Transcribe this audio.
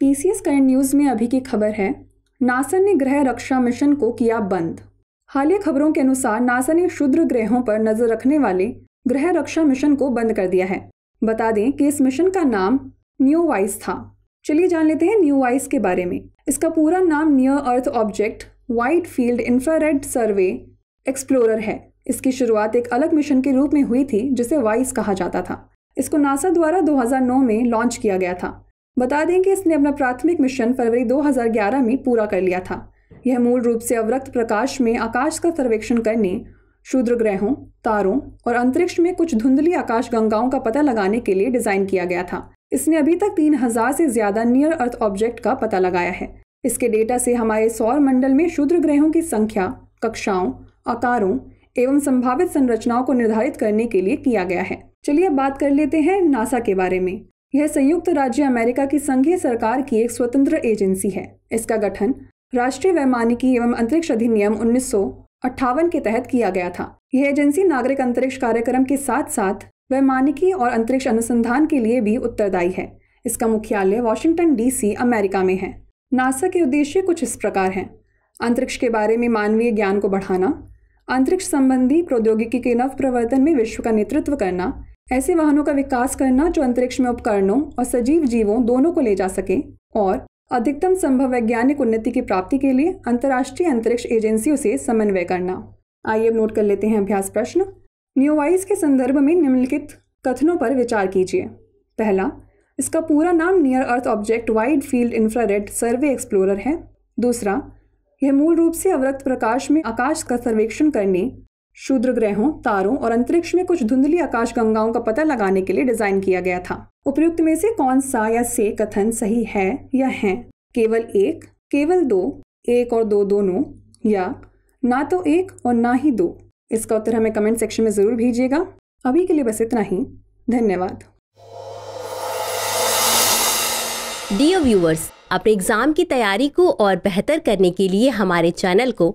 PCS current news में अभी की खबर है नासा ने ग्रह रक्षा मिशन को किया बंद हालिया खबरों के अनुसार नासा ने क्षुद्र ग्रहों पर नजर रखने वाले ग्रह रक्षा मिशन को बंद कर दिया है बता दें कि इस मिशन का नाम न्यू वाइस था चलिए जान लेते हैं न्यू वाइस के बारे में इसका पूरा नाम near earth object wide field infrared survey explorer है इसकी शुरुआत एक अलग मिशन के रूप में हुई थी जिसे वाइस कहा जाता था इसको नासा द्वारा 2009 में लॉन्च किया गया था बता दें कि इसने अपना प्राथमिक मिशन फरवरी 2011 में पूरा कर लिया था यह मूल रूप से अवरक्त प्रकाश में आकाश का सर्वेक्षण करने शूद्र ग्रहों तारों और अंतरिक्ष में कुछ धुंधली आकाश गंगाओं का पता लगाने के लिए डिजाइन किया गया था इसने अभी तक तीन हजार से ज्यादा नियर अर्थ ऑब्जेक्ट का पता लगाया है इसके डेटा से हमारे सौर मंडल में शूद्र ग्रहों की संख्या कक्षाओं आकारों एवं संभावित संरचनाओं को निर्धारित करने के लिए किया गया है चलिए अब बात कर लेते हैं नासा के बारे में यह संयुक्त राज्य अमेरिका की संघीय सरकार की एक स्वतंत्र एजेंसी है इसका गठन राष्ट्रीय वैमानिकी एवं अंतरिक्ष अधिनियम उन्नीस के तहत किया गया था यह एजेंसी नागरिक अंतरिक्ष कार्यक्रम के साथ साथ वैमानिकी और अंतरिक्ष अनुसंधान के लिए भी उत्तरदायी है इसका मुख्यालय वॉशिंगटन डीसी अमेरिका में है नासा के उद्देश्य कुछ इस प्रकार हैं अंतरिक्ष के बारे में मानवीय ज्ञान को बढ़ाना अंतरिक्ष संबंधी प्रौद्योगिकी के नव प्रवर्तन में विश्व का नेतृत्व करना ऐसे वाहनों का विकास करना जो अंतरिक्ष में उपकरणों और सजीव जीवों दोनों को ले जा सके और अधिकतम संभव वैज्ञानिक उन्नति की प्राप्ति के लिए अंतर्राष्ट्रीय अंतरिक्ष एजेंसियों से समन्वय करना आइए अब नोट कर लेते हैं अभ्यास प्रश्न न्यूवाइस के संदर्भ में निम्नलिखित कथनों पर विचार कीजिए पहला इसका पूरा नाम near earth object wide field infrared survey explorer है दूसरा यह मूल रूप से अवरक्त प्रकाश में आकाश का सर्वेक्षण करने शूद्र ग्रहों तारों और अंतरिक्ष में कुछ धुंधली आकाश गंगाओं का पता लगाने के लिए डिजाइन किया गया था उपयुक्त में से कौन सा या से कथन सही है या है केवल एक केवल दो एक और दो दोनों या ना तो एक और ना ही दो इसका उत्तर हमें कमेंट सेक्शन में ज़रूर भेजिएगा अभी के लिए बस इतना ही धन्यवाद डियर व्यूवर्स अपने एग्जाम की तैयारी को और बेहतर करने के लिए हमारे चैनल को